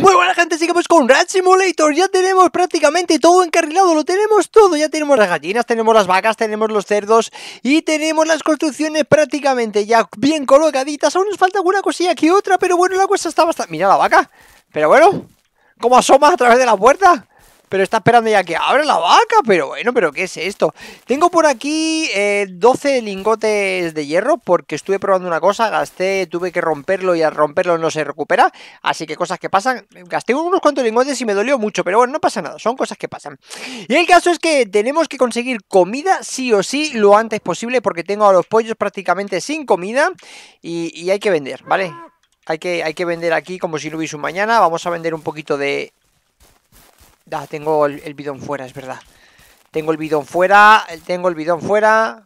Muy buena gente, sigamos con Rat Simulator, ya tenemos prácticamente todo encarrilado, lo tenemos todo, ya tenemos las gallinas, tenemos las vacas, tenemos los cerdos y tenemos las construcciones prácticamente ya bien colocaditas, aún nos falta alguna cosilla que otra, pero bueno, la cosa está bastante... Mira la vaca, pero bueno, como asoma a través de la puerta pero está esperando ya que abra la vaca, pero bueno, pero ¿qué es esto? Tengo por aquí 12 eh, lingotes de hierro porque estuve probando una cosa, gasté, tuve que romperlo y al romperlo no se recupera, así que cosas que pasan, gasté unos cuantos lingotes y me dolió mucho, pero bueno, no pasa nada, son cosas que pasan. Y el caso es que tenemos que conseguir comida sí o sí lo antes posible porque tengo a los pollos prácticamente sin comida y, hay que vender, ¿vale? Hay que, hay que vender aquí como si no hubiese un mañana. Vamos a vender un poquito de Da, tengo el, bidón fuera, es verdad. Tengo el bidón fuera, tengo el bidón fuera.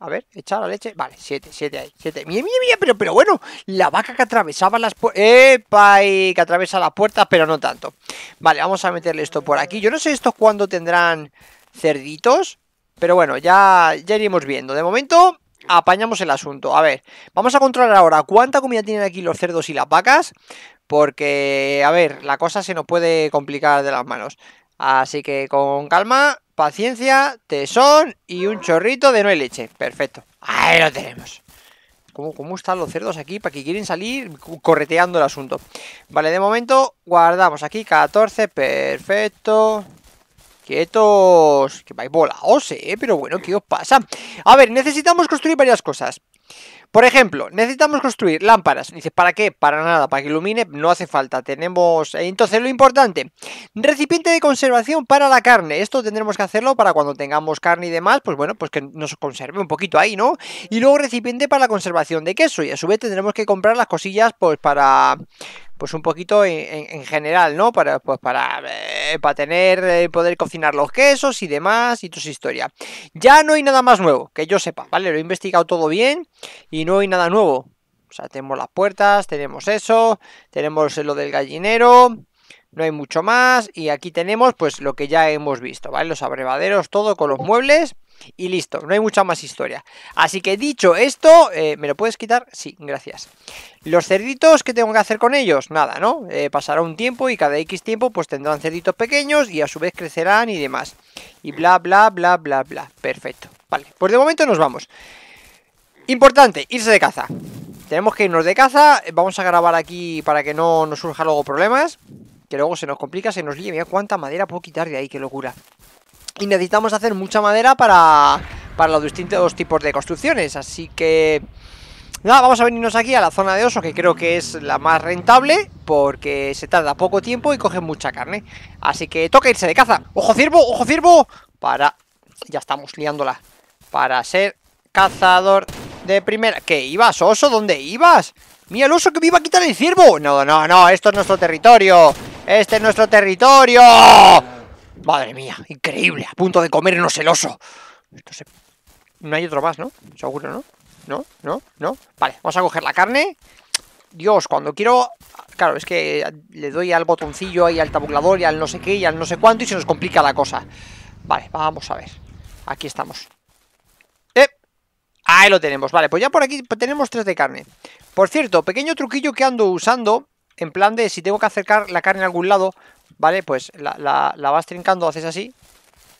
A ver, echar la leche. Vale, siete, siete ahí, siete Mira, mira, pero, pero bueno, la vaca que atravesaba las puertas. ¡Epa! Y que atravesa las puertas, pero no tanto. Vale, vamos a meterle esto por aquí. Yo no sé estos cuándo tendrán cerditos, pero bueno, ya, ya iremos viendo. De momento, apañamos el asunto. A ver, vamos a controlar ahora cuánta comida tienen aquí los cerdos y las vacas porque, a ver, la cosa se nos puede complicar de las manos. Así que con calma, paciencia, tesón y un chorrito de no hay leche. Perfecto. Ahí lo tenemos. ¿Cómo, ¿Cómo, están los cerdos aquí? Para que quieren salir correteando el asunto. Vale, de momento guardamos aquí 14. Perfecto. Quietos. Que vais volados, eh. Pero bueno, ¿qué os pasa? A ver, necesitamos construir varias cosas. Por ejemplo, necesitamos construir lámparas. Dice, ¿para qué? Para nada, para que ilumine, no hace falta. Tenemos. Eh, entonces, lo importante: recipiente de conservación para la carne. Esto tendremos que hacerlo para cuando tengamos carne y demás, pues bueno, pues que nos conserve un poquito ahí, ¿no? Y luego recipiente para la conservación de queso. Y a su vez tendremos que comprar las cosillas, pues para pues un poquito en, general, ¿no? Para, pues para, eh, para tener, eh, poder cocinar los quesos y demás y toda esa historia. Ya no hay nada más nuevo, que yo sepa, ¿vale? Lo he investigado todo bien y no hay nada nuevo. O sea, tenemos las puertas, tenemos eso, tenemos lo del gallinero, no hay mucho más y aquí tenemos pues lo que ya hemos visto, ¿vale? Los abrevaderos, todo con los muebles y listo, no hay mucha más historia. Así que dicho esto, eh, ¿me lo puedes quitar? Sí, gracias. Los cerditos, ¿qué tengo que hacer con ellos? Nada, ¿no? Eh, pasará un tiempo y cada X tiempo pues tendrán cerditos pequeños y a su vez crecerán y demás. Y bla, bla, bla, bla, bla. Perfecto. Vale, pues de momento nos vamos. Importante, irse de caza. Tenemos que irnos de caza, vamos a grabar aquí para que no nos surja luego problemas que luego se nos complica, se nos lía. Mira cuánta madera puedo quitar de ahí, qué locura. Y necesitamos hacer mucha madera para, para los distintos tipos de construcciones, así que... Nada, vamos a venirnos aquí a la zona de oso, que creo que es la más rentable, porque se tarda poco tiempo y coge mucha carne. Así que toca irse de caza. ¡Ojo ciervo! ¡Ojo ciervo! Para... Ya estamos liándola. Para ser cazador de primera... ¿Qué ibas, oso? ¿Dónde ibas? ¡Mira el oso que me iba a quitar el ciervo! No, no, no, esto es nuestro territorio. Este es nuestro territorio. Madre mía, increíble. A punto de comernos el oso. No hay otro más, ¿no? Seguro, ¿no? ¿No? ¿No? ¿No? Vale, vamos a coger la carne. Dios, cuando quiero... Claro, es que le doy al botoncillo y al tabulador y al no sé qué y al no sé cuánto y se nos complica la cosa. Vale, vamos a ver. Aquí estamos. ¡Eh! Ahí lo tenemos. Vale, pues ya por aquí tenemos tres de carne. Por cierto, pequeño truquillo que ando usando en plan de si tengo que acercar la carne a algún lado, ¿vale? Pues la, vas trincando, haces así,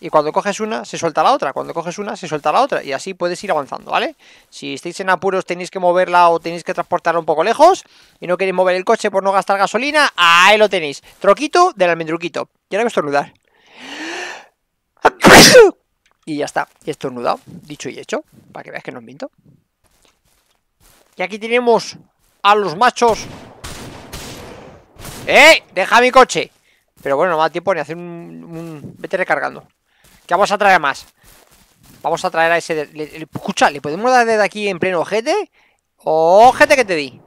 y cuando coges una, se suelta la otra. Cuando coges una, se suelta la otra. Y así puedes ir avanzando, ¿vale? Si estáis en apuros, tenéis que moverla o tenéis que transportarla un poco lejos y no queréis mover el coche por no gastar gasolina, ahí lo tenéis. Troquito del almendruquito. Y ahora voy estornudar. Y ya está. Y estornudado. Dicho y hecho. Para que veáis que no os minto. Y aquí tenemos a los machos ¡Eh! ¡Deja mi coche! Pero bueno, no me da tiempo ni hacer un, Vete recargando. ¿Qué vamos a traer más. Vamos a traer a ese... Escucha, ¿le podemos dar desde aquí en pleno ojete? ¡Ojete que te di!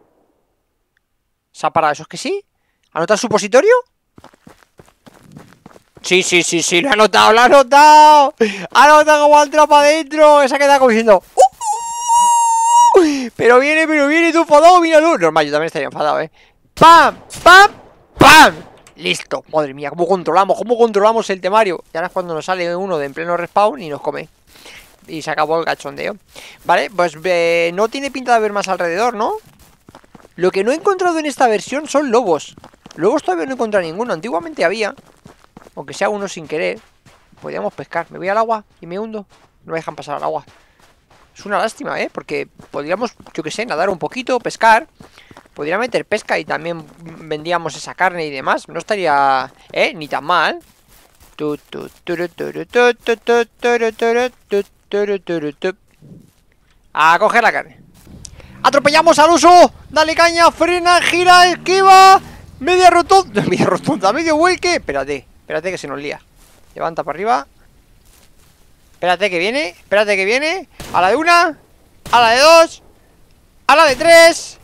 ¿Se ha parado? ¿Eso es que sí? ¿Anotar supositorio? Sí, sí, sí, sí, lo ha anotado, lo ha anotado. Ha anotado como al para adentro. Esa queda como diciendo. Uh, uh, ¡Uh! Pero viene, pero viene tu enfadado, míralo. Normal, yo también estaría enfadado, eh. ¡Pam! ¡Pam! ¡Pam! Listo, madre mía, ¿cómo controlamos? ¿Cómo controlamos el temario? Y ahora es cuando nos sale uno de en pleno respawn y nos come. Y se acabó el cachondeo. Vale, pues eh, no tiene pinta de haber más alrededor, ¿no? Lo que no he encontrado en esta versión son lobos. Lobos todavía no he encontrado ninguno. Antiguamente había, aunque sea uno sin querer. podríamos pescar. Me voy al agua y me hundo. No me dejan pasar al agua. Es una lástima, ¿eh? Porque podríamos, yo que sé, nadar un poquito, pescar. Podría meter pesca y también vendíamos esa carne y demás. No estaría, ¿eh? Ni tan mal. A coger la carne. ¡Atropellamos al uso! ¡Dale caña! ¡Frena! ¡Gira! ¡Esquiva! ¡Media rotunda! ¡Media rotunda! ¡Medio hueque. Espérate, espérate que se nos lía. Levanta para arriba. Espérate que viene, espérate que viene A la de una, a la de dos A la de tres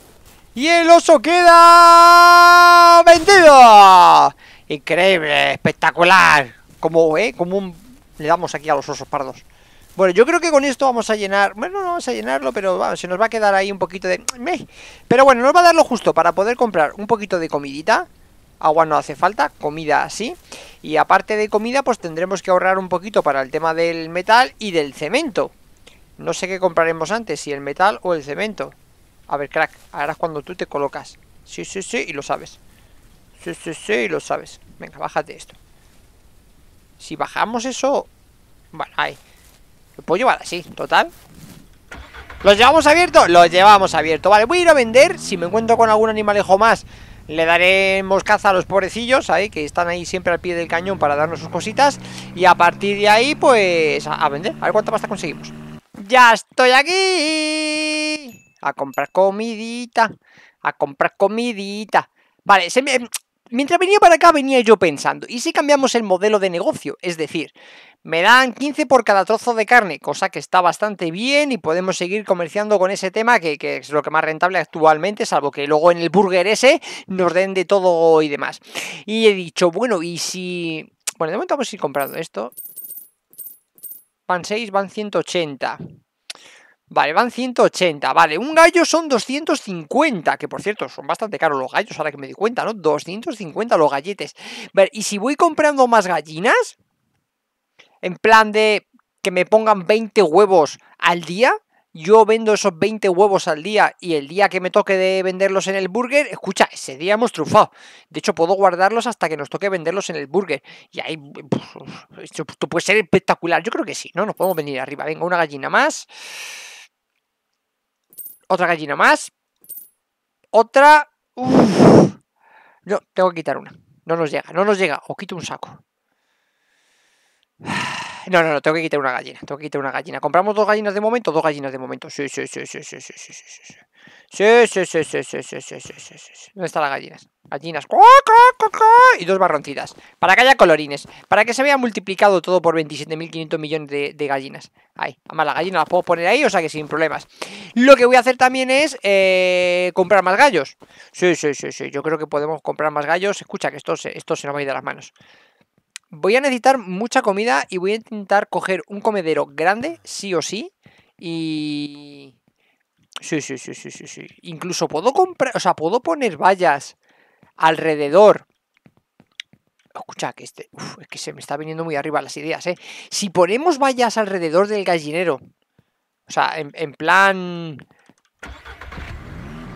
Y el oso queda... ¡Vendido! Increíble, espectacular Como, eh, como un... Le damos aquí a los osos pardos bueno, yo creo que con esto vamos a llenar... Bueno, no vamos a llenarlo, pero vamos, se nos va a quedar ahí un poquito de... Pero bueno, nos va a dar lo justo para poder comprar un poquito de comidita agua no hace falta, comida sí. Y aparte de comida, pues tendremos que ahorrar un poquito para el tema del metal y del cemento. No sé qué compraremos antes, si el metal o el cemento. A ver, crack, ahora es cuando tú te colocas. Sí, sí, sí, y lo sabes. Sí, sí, sí, y lo sabes. Venga, bájate esto. Si bajamos eso... Vale, ahí. Lo puedo llevar así, total. ¿Los llevamos abierto? Los llevamos abierto. Vale, voy a ir a vender. Si me encuentro con algún animalejo más le daremos caza a los pobrecillos ahí, que están ahí siempre al pie del cañón para darnos sus cositas. Y a partir de ahí, pues, a, vender. A ver cuánta pasta conseguimos. ¡Ya estoy aquí! A comprar comidita. A comprar comidita. Vale, Mientras venía para acá venía yo pensando, ¿y si cambiamos el modelo de negocio? Es decir, me dan 15 por cada trozo de carne, cosa que está bastante bien y podemos seguir comerciando con ese tema que, es lo que más rentable actualmente, salvo que luego en el burger ese nos den de todo y demás. Y he dicho, bueno, y si... Bueno, de momento vamos a ir comprando esto. Van 6, van 180. Vale, van 180, vale, un gallo son 250, que por cierto, son bastante caros los gallos, ahora que me di cuenta, ¿no? 250 los galletes. ver y si voy comprando más gallinas, en plan de que me pongan 20 huevos al día, yo vendo esos 20 huevos al día y el día que me toque de venderlos en el burger, escucha, ese día hemos trufado. De hecho, puedo guardarlos hasta que nos toque venderlos en el burger. Y ahí, pues, esto puede ser espectacular. Yo creo que sí, ¿no? Nos podemos venir arriba. Venga, una gallina más. Otra gallina más. Otra. No, tengo que quitar una. No nos llega, no nos llega. O quito un saco. No, no, no, tengo que quitar una gallina. Tengo que quitar una gallina. ¿Compramos dos gallinas de momento? Dos gallinas de momento. Sí, sí, sí, sí, sí, sí, sí, sí, sí. Sí, sí, sí, sí, sí, sí, sí, sí, ¿Dónde están las gallinas? Gallinas. Y dos barroncitas. Para que haya colorines. Para que se vea multiplicado todo por 27.500 millones de, gallinas. Ahí. Además, las gallinas las puedo poner ahí, o sea que sin problemas. Lo que voy a hacer también es comprar más gallos. Sí, sí, sí, sí. Yo creo que podemos comprar más gallos. Escucha que esto esto se nos va a ir de las manos voy a necesitar mucha comida y voy a intentar coger un comedero grande, sí o sí. Y... Sí, sí, sí, sí, sí, Incluso puedo comprar, o sea, puedo poner vallas alrededor. Escucha, que este, es que se me está viniendo muy arriba las ideas, ¿eh? Si ponemos vallas alrededor del gallinero, o sea, en, en plan...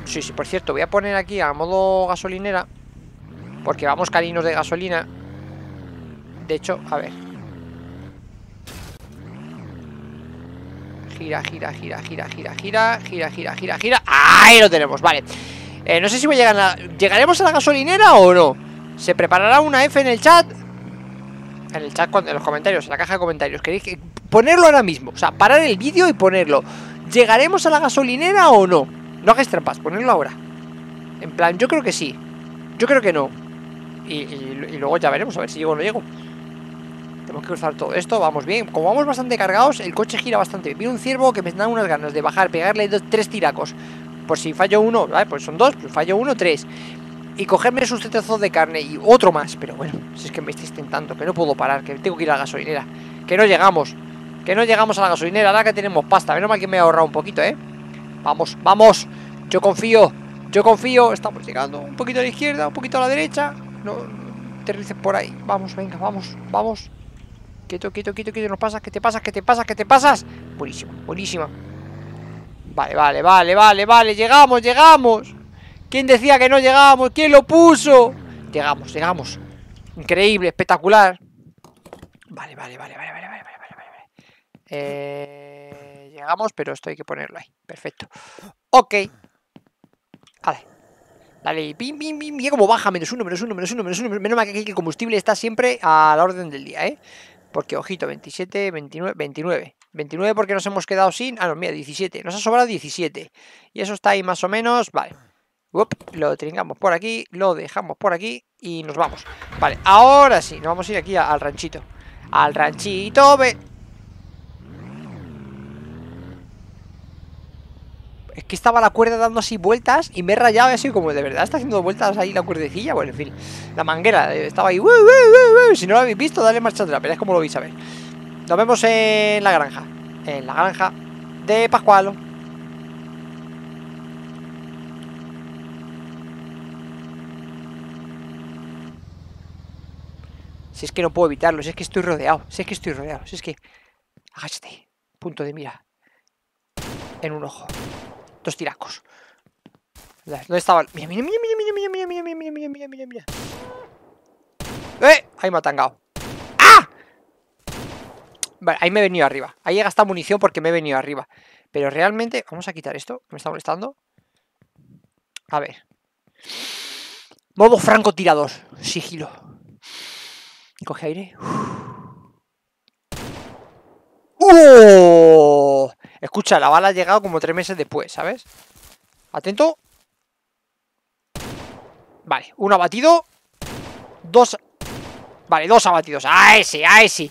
Sí, sí, por cierto, voy a poner aquí a modo gasolinera, porque vamos carinos de gasolina. De hecho, a ver. Gira, gira, gira, gira, gira, gira, gira, gira, gira, gira. ¡Ahí lo tenemos! Vale. Eh, no sé si voy a llegar a... ¿Llegaremos a la gasolinera o no? ¿Se preparará una F en el chat? En el chat, en los comentarios, en la caja de comentarios. ¿Queréis Ponerlo ahora mismo. O sea, parar el vídeo y ponerlo. ¿Llegaremos a la gasolinera o no? No hagáis trampas, ponerlo ahora. En plan, yo creo que sí. Yo creo que no. y luego ya veremos a ver si llego o no llego. Tenemos que cruzar todo esto, vamos bien. Como vamos bastante cargados, el coche gira bastante bien. Viene un ciervo que me da unas ganas de bajar, pegarle tres tiracos. Por si fallo uno, ¿vale? pues son dos, pues fallo uno, tres. Y cogerme sus tetazos de carne y otro más. Pero bueno, si es que me estáis tentando, que no puedo parar, que tengo que ir a la gasolinera. Que no llegamos, que no llegamos a la gasolinera, ahora que tenemos pasta. Menos mal que me he ahorrado un poquito, ¿eh? Vamos, vamos, yo confío, yo confío. Estamos llegando un poquito a la izquierda, un poquito a la derecha. No, no por ahí. Vamos, venga, vamos, vamos. Quieto, quieto, quieto, quieto. Nos pasas, que te pasas, que te pasas, que te pasas. Buenísimo, buenísima. Vale, vale, vale, vale, vale. Llegamos, llegamos. ¿Quién decía que no llegamos? ¿Quién lo puso? Llegamos, llegamos. Increíble, espectacular. Vale, vale, vale, vale, vale, vale, vale, vale. Eh, llegamos, pero esto hay que ponerlo ahí. Perfecto. Ok. Vale. Dale, pim, pim, pim. Mira como baja, menos uno, menos uno, menos uno, menos uno. Menos mal que aquí el combustible está siempre a la orden del día, ¿eh? Porque, ojito, 27, 29, 29. 29 porque nos hemos quedado sin... Ah, no, mira, 17. Nos ha sobrado 17. Y eso está ahí más o menos... Vale. lo tringamos por aquí, lo dejamos por aquí y nos vamos. Vale, ahora sí, nos vamos a ir aquí al ranchito. Al ranchito, ve... es que estaba la cuerda dando así vueltas y me he rayado y así como de verdad está haciendo vueltas ahí la cuerdecilla. Bueno, en fin, la manguera eh, estaba ahí. Si no lo habéis visto, dale marcha atrás, pero es como lo vais a ver. Nos vemos en la granja, en la granja de Pascualo. Si es que no puedo evitarlo, si es que estoy rodeado, si es que estoy rodeado, si es que... Agáchate, punto de mira. En un ojo. Dos tiracos. ¿Dónde estaban? Mira, mira, mira, mira, mira, mira, mira, mira, mira, mira, ¡Eh! Ahí me ha tangado. ¡Ah! Vale, ahí me he venido arriba. Ahí he gastado munición porque me he venido arriba. Pero realmente... Vamos a quitar esto, me está molestando. A ver. Modo francotirador. Sigilo. Coge aire. ¡Uh! Escucha, la bala ha llegado como tres meses después, ¿sabes? Atento. Vale, uno abatido. Dos... Vale, dos abatidos. A ese! ¡Ay sí.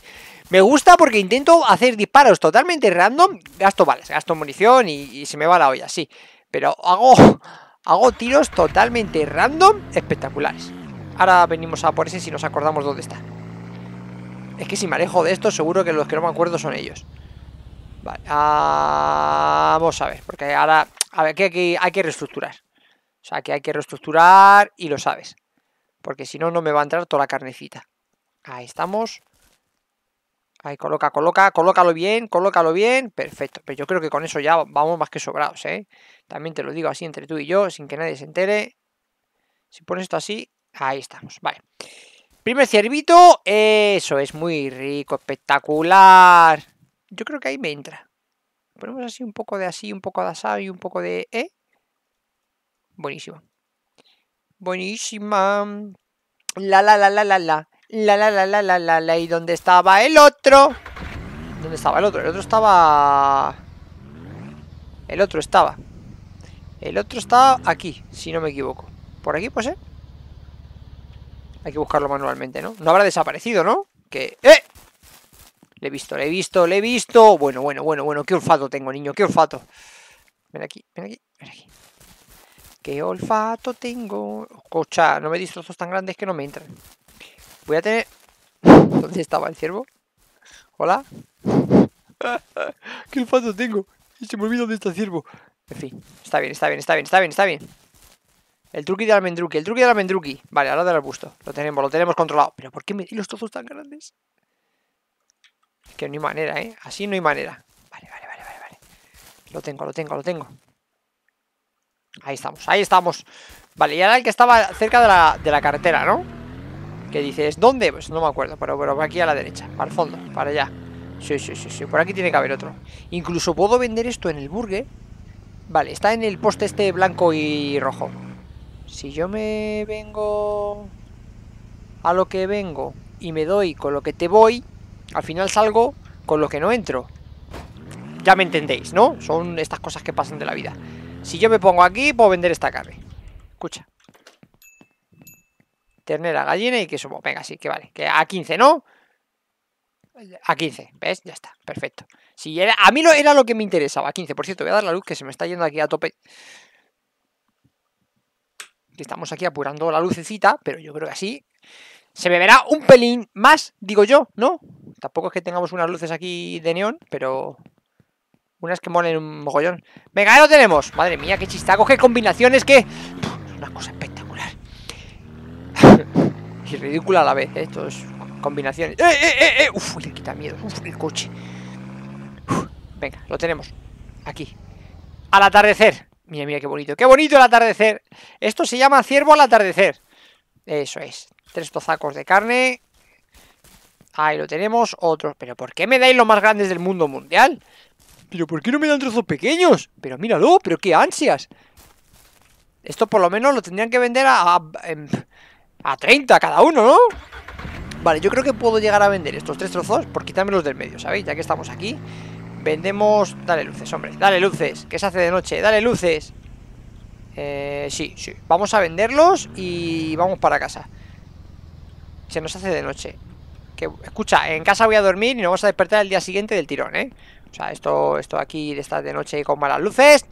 Me gusta porque intento hacer disparos totalmente random. Gasto balas, gasto munición y, se me va la olla, sí. Pero hago... Hago tiros totalmente random espectaculares. Ahora venimos a por ese si nos acordamos dónde está. Es que si me alejo de esto, seguro que los que no me acuerdo son ellos. Vale, vamos a ver, porque ahora, a ver, hay que reestructurar. O sea, que hay que reestructurar y lo sabes. Porque si no, no me va a entrar toda la carnecita. Ahí estamos. Ahí, coloca, coloca, colócalo bien, colócalo bien. Perfecto. Pero yo creo que con eso ya vamos más que sobrados, ¿eh? También te lo digo así entre tú y yo, sin que nadie se entere. Si pones esto así, ahí estamos. Vale. Primer ciervito. Eso es muy rico, espectacular. Yo creo que ahí me entra. Ponemos así un poco de así, un poco de asado y un poco de ¿Eh? Buenísima. Buenísima. La la la la la la. La la la la la la la. ¿Y dónde estaba el otro? ¿Dónde estaba el otro? El otro estaba... El otro estaba. El otro estaba aquí, si no me equivoco. ¿Por aquí pues, ¿eh? Hay que buscarlo manualmente, ¿no? No habrá desaparecido, ¿no? Que... ¡Eh! Le he visto, le he visto, le he visto. Bueno, bueno, bueno, bueno. Qué olfato tengo, niño, qué olfato. Ven aquí, ven aquí, ven aquí. Qué olfato tengo. Cocha, no me dis trozos tan grandes que no me entran. Voy a tener... ¿Dónde estaba el ciervo? ¿Hola? ¡Qué olfato tengo! Y se me olvidó dónde está el ciervo. En fin, está bien, está bien, está bien, está bien, está bien. El truqui la mendruki, el truqui la mendruki. Vale, ahora del arbusto. Lo tenemos, lo tenemos controlado. Pero ¿por qué me di los trozos tan grandes? que no hay manera, ¿eh? Así no hay manera. Vale, vale, vale, vale, Lo tengo, lo tengo, lo tengo. Ahí estamos, ahí estamos. Vale, y ahora el que estaba cerca de la, carretera, ¿no? Que dices, ¿dónde? Pues no me acuerdo, pero, pero aquí a la derecha, para el fondo, para allá. Sí, sí, sí, sí, por aquí tiene que haber otro. Incluso puedo vender esto en el burger. Vale, está en el poste este blanco y rojo. Si yo me vengo a lo que vengo y me doy con lo que te voy, al final salgo con lo que no entro. Ya me entendéis, ¿no? Son estas cosas que pasan de la vida. Si yo me pongo aquí, puedo vender esta carne. Escucha. Ternera, gallina y queso. Venga, sí, que vale. Que a 15, ¿no? A 15, ¿ves? Ya está, perfecto. Si a mí lo, era lo que me interesaba, a 15. Por cierto, voy a dar la luz que se me está yendo aquí a tope. Estamos aquí apurando la lucecita, pero yo creo que así se me verá un pelín más, digo yo, ¿no? Tampoco es que tengamos unas luces aquí de neón, pero... Unas que molen un mogollón. ¡Venga, lo tenemos! Madre mía, qué chistaco, qué combinaciones, que... ¡Es Una cosa espectacular. y ridícula a la vez, ¿eh? Esto es combinaciones. ¡Eh, eh, eh, eh! ¡Uf! Le quita miedo. ¡Uf! El coche. venga, lo tenemos. Aquí. Al atardecer. Mira, mira qué bonito. ¡Qué bonito el atardecer! Esto se llama ciervo al atardecer. Eso es. Tres tozacos de carne. Ahí lo tenemos, otro... ¿Pero por qué me dais los más grandes del mundo mundial? ¿Pero por qué no me dan trozos pequeños? Pero míralo, pero qué ansias. Esto por lo menos lo tendrían que vender a, a, 30 em, cada uno, ¿no? Vale, yo creo que puedo llegar a vender estos tres trozos por los del medio, ¿sabéis? Ya que estamos aquí. Vendemos... Dale luces, hombre. Dale luces. ¿Qué se hace de noche. Dale luces. Eh, sí, sí. Vamos a venderlos y vamos para casa. Se nos hace de noche escucha, en casa voy a dormir y nos vamos a despertar el día siguiente del tirón, ¿eh? O sea, esto, esto aquí estar de noche con malas luces.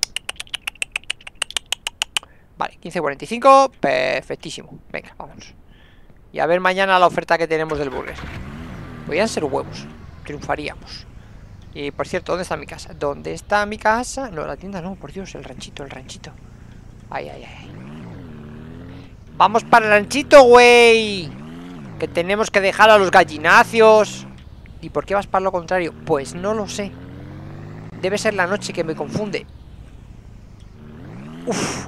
Vale, 15.45, perfectísimo. Venga, vamos. Y a ver mañana la oferta que tenemos del burger. Podrían ser huevos, triunfaríamos. Y por cierto, ¿dónde está mi casa? ¿Dónde está mi casa? No, la tienda no, por Dios, el ranchito, el ranchito. Ay, ay, ay. Vamos para el ranchito, güey. Que tenemos que dejar a los gallinacios. ¿Y por qué vas para lo contrario? Pues no lo sé. Debe ser la noche que me confunde. Uf.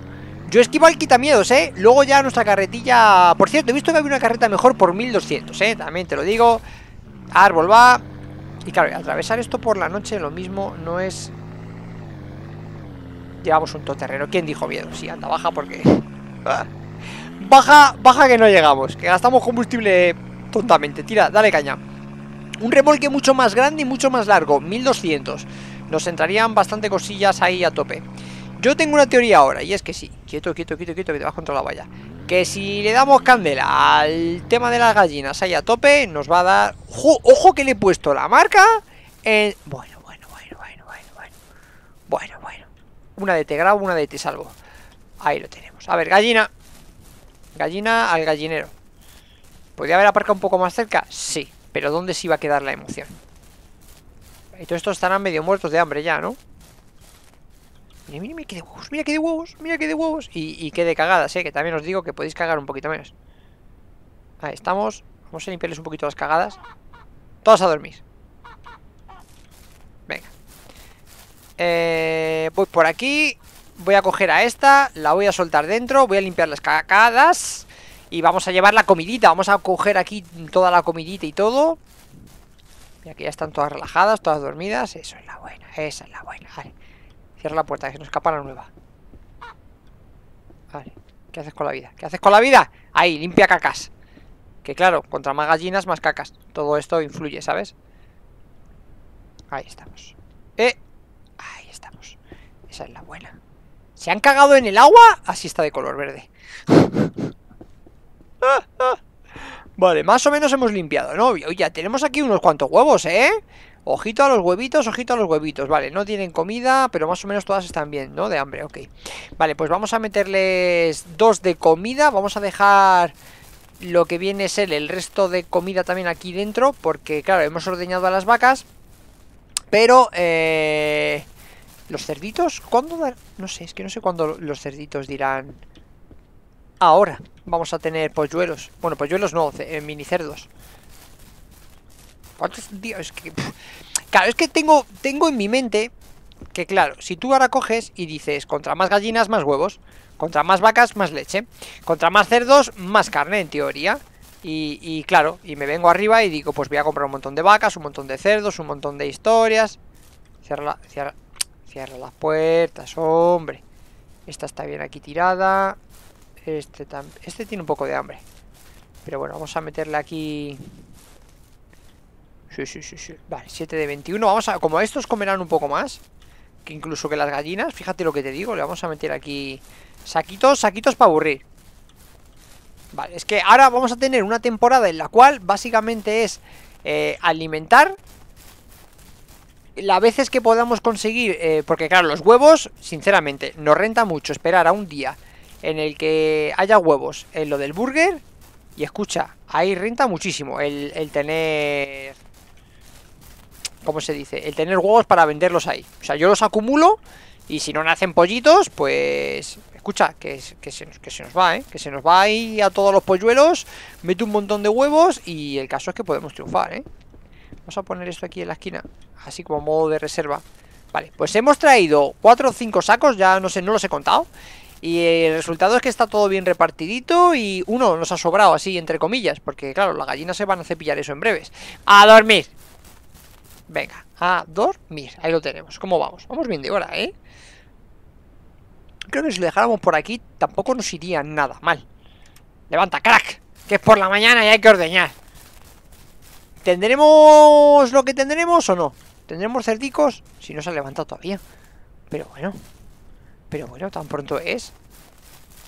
Yo esquivo al quitamiedos, ¿eh? Luego ya nuestra carretilla... Por cierto, he visto que había una carreta mejor por 1200, ¿eh? También te lo digo. Árbol va. Y claro, atravesar esto por la noche lo mismo no es... Llevamos un toterreno. ¿Quién dijo miedo? Sí, anda, baja porque... Ah, Baja, baja que no llegamos, que gastamos combustible tontamente. Tira, dale caña. Un remolque mucho más grande y mucho más largo, 1200. Nos entrarían bastante cosillas ahí a tope. Yo tengo una teoría ahora, y es que sí. Quieto, quieto, quieto, quieto, que te vas contra la valla. Que si le damos candela al tema de las gallinas ahí a tope, nos va a dar... ¡Ojo, que le he puesto la marca! Bueno, bueno, bueno, bueno, bueno, bueno. Bueno, bueno. Una de te grabo, una de te salvo. Ahí lo tenemos. A ver, gallina. Gallina al gallinero. ¿Podría haber aparcado un poco más cerca? Sí, pero ¿dónde se iba a quedar la emoción? Y todos estos estarán medio muertos de hambre ya, ¿no? Mira, mira, mira qué de huevos, mira que de huevos, mira que de huevos. Y, y qué de cagadas, ¿eh? Que también os digo que podéis cagar un poquito menos. Ahí estamos. Vamos a limpiarles un poquito las cagadas. Todas a dormir. Venga. Eh, voy por aquí. Voy a coger a esta, la voy a soltar dentro, voy a limpiar las cacadas y vamos a llevar la comidita. Vamos a coger aquí toda la comidita y todo. Y aquí ya están todas relajadas, todas dormidas. Eso es la buena, esa es la buena. Vale. Cierra la puerta, que se nos escapa la nueva. Vale. ¿Qué haces con la vida? ¿Qué haces con la vida? Ahí, limpia cacas. Que claro, contra más gallinas, más cacas. Todo esto influye, ¿sabes? Ahí estamos. ¡Eh! Ahí estamos. Esa es la buena. ¿Se han cagado en el agua? Así está de color verde. vale, más o menos hemos limpiado, ¿no? Oye, tenemos aquí unos cuantos huevos, ¿eh? Ojito a los huevitos, ojito a los huevitos Vale, no tienen comida, pero más o menos todas están bien, ¿no? De hambre, ok Vale, pues vamos a meterles dos de comida Vamos a dejar lo que viene es el, el resto de comida también aquí dentro Porque, claro, hemos ordeñado a las vacas Pero, eh... Los cerditos, ¿cuándo No sé, es que no sé cuándo los cerditos dirán... Ahora vamos a tener polluelos. Bueno, polluelos no, minicerdos. Eh, mini cerdos. ¿Cuántos días? Es que... Claro, es que tengo, tengo en mi mente que claro, si tú ahora coges y dices contra más gallinas, más huevos, contra más vacas, más leche, contra más cerdos, más carne en teoría. Y, claro, y me vengo arriba y digo, pues voy a comprar un montón de vacas, un montón de cerdos, un montón de historias. Cierra la, Cierra las puertas, hombre. Esta está bien aquí tirada. Este, este tiene un poco de hambre. Pero bueno, vamos a meterle aquí... Sí, sí, sí, sí. Vale, 7 de 21. Vamos a... Como estos comerán un poco más. Que incluso que las gallinas. Fíjate lo que te digo. Le vamos a meter aquí... Saquitos, saquitos para aburrir. Vale, es que ahora vamos a tener una temporada en la cual básicamente es eh, alimentar las veces que podamos conseguir, eh, porque claro, los huevos, sinceramente, nos renta mucho esperar a un día en el que haya huevos en lo del burger. Y escucha, ahí renta muchísimo el, tener... ¿Cómo se dice? El tener huevos para venderlos ahí. O sea, yo los acumulo y si no nacen pollitos, pues... Escucha, que, que, se, que se nos va, ¿eh? Que se nos va ahí a todos los polluelos, mete un montón de huevos y el caso es que podemos triunfar, ¿eh? Vamos a poner esto aquí en la esquina, así como modo de reserva. Vale, pues hemos traído 4 o 5 sacos, ya no sé, no los he contado. Y el resultado es que está todo bien repartidito y uno nos ha sobrado así, entre comillas, porque claro, las gallinas se van a cepillar eso en breves. ¡A dormir! Venga, a dormir. Ahí lo tenemos. ¿Cómo vamos? Vamos bien de hora, ¿eh? Creo que si lo dejáramos por aquí tampoco nos iría nada mal. Levanta, crack, que es por la mañana y hay que ordeñar. ¿Tendremos lo que tendremos o no? ¿Tendremos cerdicos? Si no se han levantado todavía. Pero bueno. Pero bueno, tan pronto es.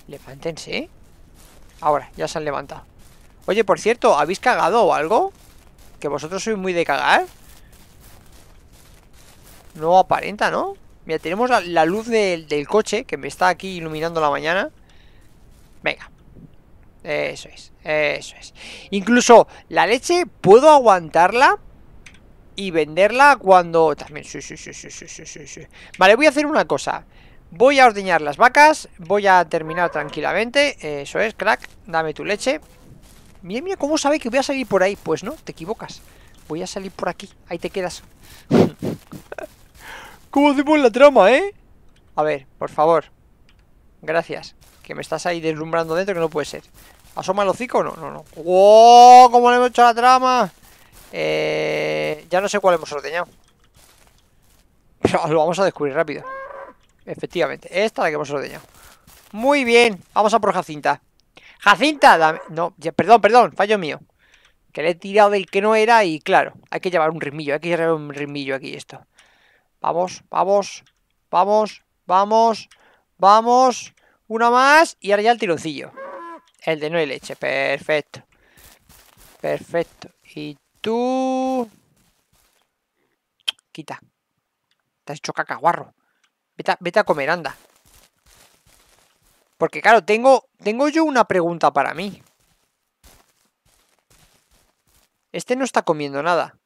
Levántense. Ahora, ya se han levantado. Oye, por cierto, ¿habéis cagado o algo? Que vosotros sois muy de cagar. No aparenta, ¿no? Mira, tenemos la, la luz del coche que me está aquí iluminando la mañana. Venga. Eso es, eso es. Incluso la leche puedo aguantarla y venderla cuando... También, Vale, voy a hacer una cosa. Voy a ordeñar las vacas, voy a terminar tranquilamente. Eso es, crack, dame tu leche. Mira, mira, ¿cómo sabe que voy a salir por ahí? Pues no, te equivocas. Voy a salir por aquí, ahí te quedas. ¿Cómo hacemos la trama, eh? A ver, por favor. Gracias, que me estás ahí deslumbrando dentro que no puede ser. ¿Asoma el hocico? No, no, no. ¡Wow! ¡Oh! ¿Cómo le hemos hecho la trama? Eh, ya no sé cuál hemos ordeñado. Lo vamos a descubrir rápido. Efectivamente, esta es la que hemos ordeñado. Muy bien, vamos a por Jacinta. ¡Jacinta! No, perdón, perdón, fallo mío. Que le he tirado del que no era y claro, hay que llevar un ritmillo, hay que llevar un ritmillo aquí esto. Vamos, vamos, vamos, vamos, vamos. Una más y ahora ya el tironcillo. El de nueve leche, perfecto. Perfecto. Y tú... Quita. Te has hecho cacaguarro. Vete a, a comer, anda. Porque claro, tengo, tengo yo una pregunta para mí. Este no está comiendo nada.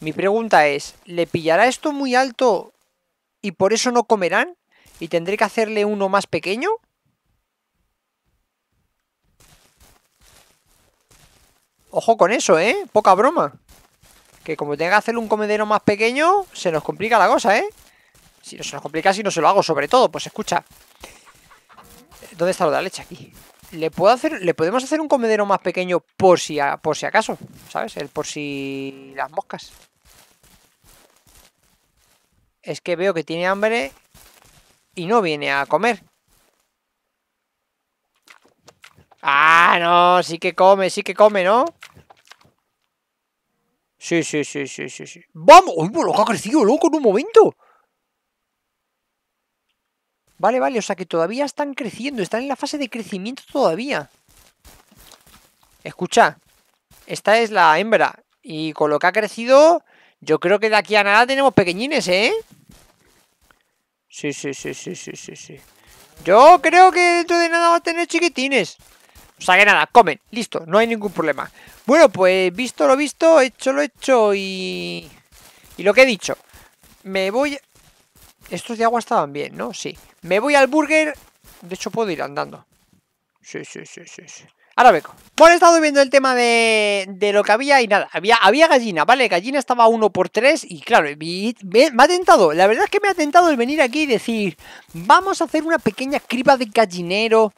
Mi pregunta es, ¿le pillará esto muy alto y por eso no comerán? ¿Y tendré que hacerle uno más pequeño? Ojo con eso, ¿eh? Poca broma. Que como tenga que hacer un comedero más pequeño, se nos complica la cosa, ¿eh? Si no se nos complica, si no se lo hago, sobre todo. Pues escucha. ¿Dónde está lo de la leche? Aquí. ¿Le, puedo hacer, le podemos hacer un comedero más pequeño por si, por si acaso, ¿sabes? El por si las moscas. Es que veo que tiene hambre y no viene a comer. Ah, no, sí que come, sí que come, ¿no? Sí, sí, sí, sí, sí, sí. ¡Vamos! ¡Uy, lo que ha crecido, loco, en un momento! Vale, vale, o sea que todavía están creciendo, están en la fase de crecimiento todavía. Escucha, esta es la hembra. Y con lo que ha crecido, yo creo que de aquí a nada tenemos pequeñines, ¿eh? Sí, sí, sí, sí, sí, sí, sí. Yo creo que dentro de nada va a tener chiquitines. O sea que nada, comen, listo, no hay ningún problema. Bueno, pues visto lo visto, hecho lo hecho y... Y lo que he dicho, me voy... Estos de agua estaban bien, ¿no? Sí. Me voy al burger... De hecho puedo ir andando. Sí, sí, sí, sí, sí. Ahora vengo. Bueno, he estado viendo el tema de, de lo que había y nada. Había, había gallina, ¿vale? Gallina estaba uno por tres y claro, me, me, ha tentado. La verdad es que me ha tentado el venir aquí y decir, vamos a hacer una pequeña criba de gallinero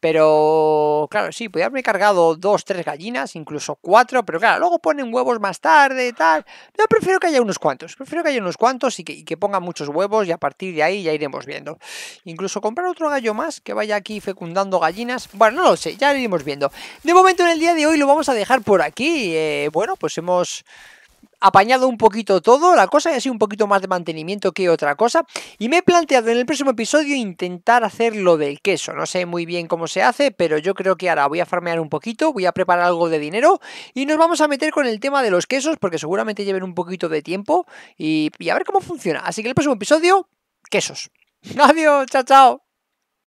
pero claro, sí, podría haberme cargado dos, tres gallinas, incluso cuatro, pero claro, luego ponen huevos más tarde y tal. Yo prefiero que haya unos cuantos, prefiero que haya unos cuantos y que, pongan muchos huevos y a partir de ahí ya iremos viendo. Incluso comprar otro gallo más que vaya aquí fecundando gallinas. Bueno, no lo sé, ya lo iremos viendo. De momento en el día de hoy lo vamos a dejar por aquí. Eh, bueno, pues hemos apañado un poquito todo, la cosa ha sido un poquito más de mantenimiento que otra cosa. Y me he planteado en el próximo episodio intentar hacer lo del queso. No sé muy bien cómo se hace, pero yo creo que ahora voy a farmear un poquito, voy a preparar algo de dinero y nos vamos a meter con el tema de los quesos, porque seguramente lleven un poquito de tiempo y, a ver cómo funciona. Así que el próximo episodio, quesos. Adiós, chao, chao.